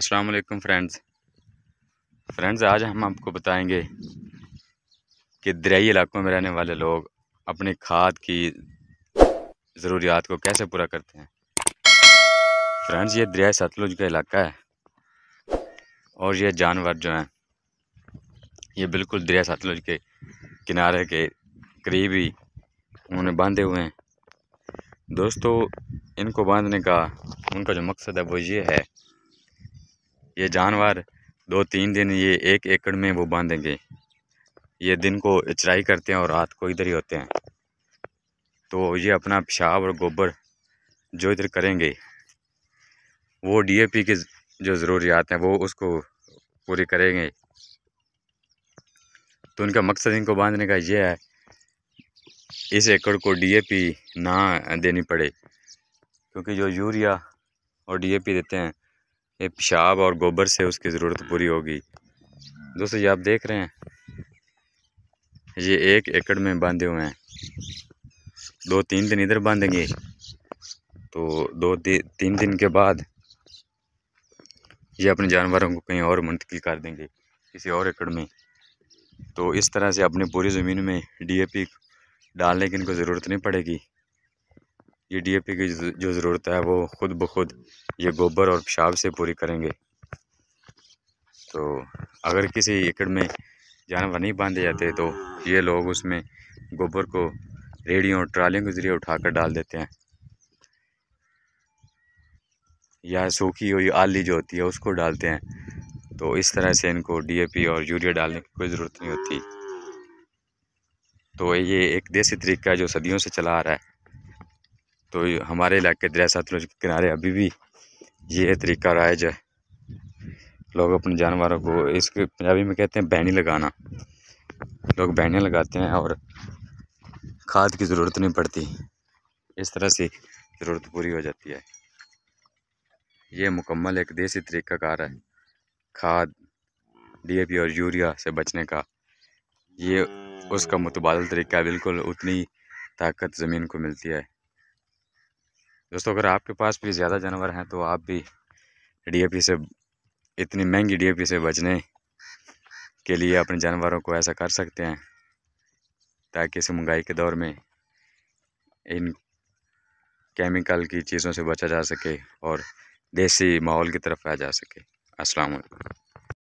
अस्सलाम वालेकुम friends friends आज हम आपको बताएंगे कि दरियाई इलाकों में रहने वाले लोग अपनी खाद की ज़रूरियात को कैसे पूरा करते हैं फ्रेंड्स ये दरियाई सतलुज का इलाका है और ये जानवर जो हैं ये बिल्कुल दरिया सतलुज के किनारे के करीब ही उन्होंने बांधे हुए हैं दोस्तों इनको बांधने का उनका जो मकसद है वो ये है ये जानवर दो तीन दिन ये एक एकड़ में वो बांधेंगे ये दिन को चराई करते हैं और रात को इधर ही होते हैं तो ये अपना पेशाब और गोबर जो इधर करेंगे वो डीएपी की जो ज़रूरियात हैं वो उसको पूरी करेंगे तो उनका मकसद इनको बांधने का ये है इस एकड़ को डीएपी ना देनी पड़े क्योंकि जो यूरिया और डीएपी देते हैं ये पेशाब और गोबर से उसकी ज़रूरत पूरी होगी दोस्तों ये आप देख रहे हैं ये एक एकड़ में बांधे हुए हैं दो तीन दिन इधर बांधेंगे तो दो ती, तीन दिन के बाद ये अपने जानवरों को कहीं और मुंतकिल कर देंगे किसी और एकड़ में तो इस तरह से अपनी पूरी ज़मीन में डीएपी डालने की इनको ज़रूरत नहीं पड़ेगी ये डी ए पी की जो ज़रूरत है वो ख़ुद ब खुद ये गोबर और पेशाब से पूरी करेंगे तो अगर किसी एकड़ में जानवर नहीं बांधे जाते तो ये लोग उसमें गोबर को रेडियो और ट्रालियों के ज़रिए उठाकर डाल देते हैं या सूखी हुई आली जो होती है उसको डालते हैं तो इस तरह से इनको डीएपी और यूरिया डालने की कोई ज़रूरत नहीं होती तो ये एक देसी तरीका है जो सदियों से चला आ रहा है तो हमारे इलाके दरिया सतलुज के किनारे अभी भी ये तरीका राइज है लोग अपने जानवरों को इसके पंजाबी में कहते हैं बहनी लगाना लोग बहने लगाते हैं और खाद की ज़रूरत नहीं पड़ती इस तरह से ज़रूरत पूरी हो जाती है ये मुकम्मल एक देसी तरीका कार है खाद डीएपी और यूरिया से बचने का ये उसका मुतबादल तरीका बिल्कुल उतनी ताकत ज़मीन को मिलती है दोस्तों अगर आपके पास भी ज़्यादा जानवर हैं तो आप भी डी से इतनी महंगी डी से बचने के लिए अपने जानवरों को ऐसा कर सकते हैं ताकि इस महंगाई के दौर में इन केमिकल की चीज़ों से बचा जा सके और देसी माहौल की तरफ आ जा सके अस्सलाम वालेकुम